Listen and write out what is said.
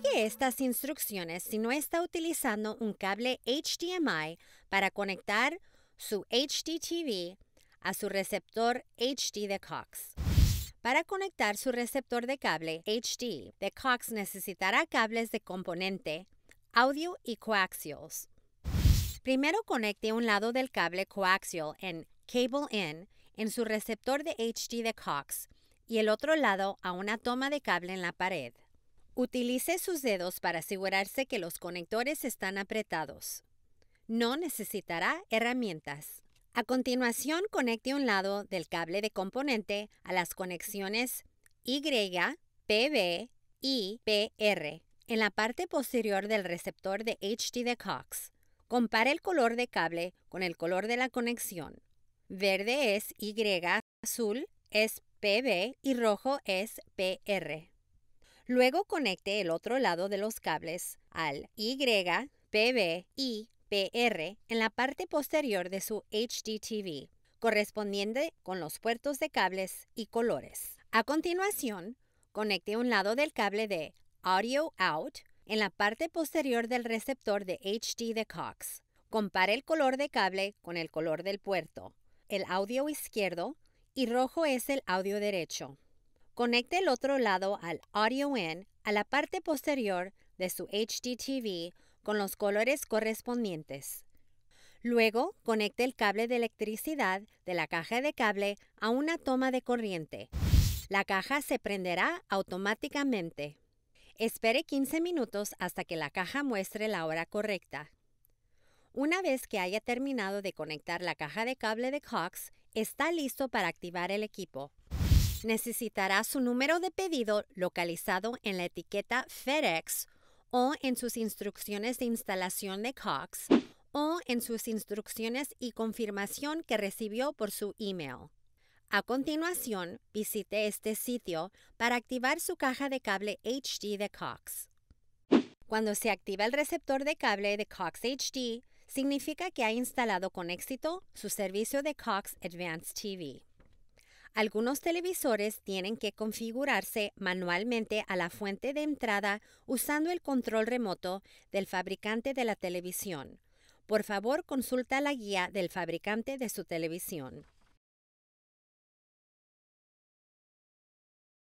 Sigue estas instrucciones si no está utilizando un cable HDMI para conectar su HDTV a su receptor HD de Cox. Para conectar su receptor de cable HD de Cox necesitará cables de componente, audio y coaxials. Primero conecte un lado del cable coaxial en Cable In en su receptor de HD de Cox y el otro lado a una toma de cable en la pared. Utilice sus dedos para asegurarse que los conectores están apretados. No necesitará herramientas. A continuación, conecte un lado del cable de componente a las conexiones Y, PB y PR en la parte posterior del receptor de HD de Compare el color de cable con el color de la conexión. Verde es Y, azul es PB y rojo es PR. Luego conecte el otro lado de los cables al PR en la parte posterior de su HDTV, correspondiente con los puertos de cables y colores. A continuación, conecte un lado del cable de Audio Out en la parte posterior del receptor de HD de Cox. Compare el color de cable con el color del puerto. El audio izquierdo y rojo es el audio derecho. Conecte el otro lado al audio in a la parte posterior de su HDTV con los colores correspondientes. Luego, conecte el cable de electricidad de la caja de cable a una toma de corriente. La caja se prenderá automáticamente. Espere 15 minutos hasta que la caja muestre la hora correcta. Una vez que haya terminado de conectar la caja de cable de Cox, está listo para activar el equipo. Necesitará su número de pedido localizado en la etiqueta FedEx o en sus instrucciones de instalación de Cox o en sus instrucciones y confirmación que recibió por su email. A continuación, visite este sitio para activar su caja de cable HD de Cox. Cuando se activa el receptor de cable de Cox HD, significa que ha instalado con éxito su servicio de Cox Advanced TV. Algunos televisores tienen que configurarse manualmente a la fuente de entrada usando el control remoto del fabricante de la televisión. Por favor, consulta la guía del fabricante de su televisión.